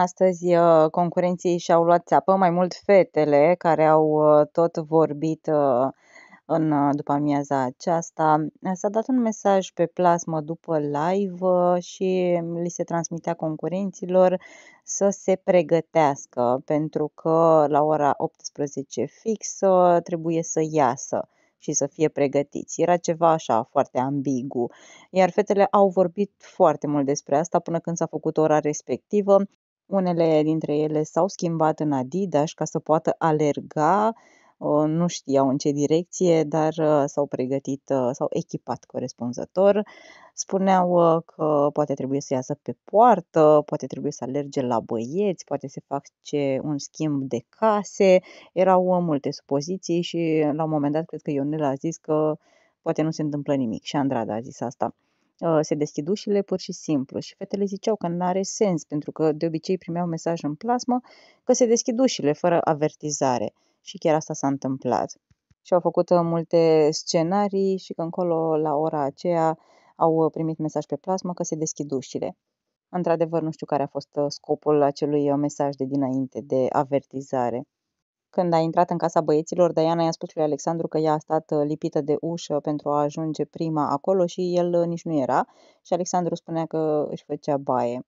Astăzi uh, concurenții și-au luat țeapă, mai mult fetele, care au uh, tot vorbit uh, în după amiaza aceasta. S-a dat un mesaj pe plasmă după live și li se transmitea concurenților să se pregătească, pentru că la ora 18 fix trebuie să iasă și să fie pregătiți. Era ceva așa foarte ambigu. Iar fetele au vorbit foarte mult despre asta până când s-a făcut ora respectivă. Unele dintre ele s-au schimbat în Adidas ca să poată alerga, nu știau în ce direcție, dar uh, s-au pregătit, uh, s-au echipat corespunzător. Spuneau uh, că poate trebuie să iasă pe poartă, poate trebuie să alerge la băieți, poate se face un schimb de case. Erau multe supoziții și la un moment dat cred că Ionel a zis că poate nu se întâmplă nimic și Andrada a zis asta. Uh, se deschid ușile pur și simplu. Și fetele ziceau că nu are sens, pentru că de obicei primeau mesaj în plasmă că se deschid ușile fără avertizare. Și chiar asta s-a întâmplat. Și au făcut uh, multe scenarii și că încolo, la ora aceea, au uh, primit mesaj pe plasmă că se deschid ușile. Într-adevăr, nu știu care a fost scopul acelui mesaj de dinainte de avertizare. Când a intrat în casa băieților, Diana i-a spus lui Alexandru că ea a stat uh, lipită de ușă pentru a ajunge prima acolo și el uh, nici nu era și Alexandru spunea că își făcea baie.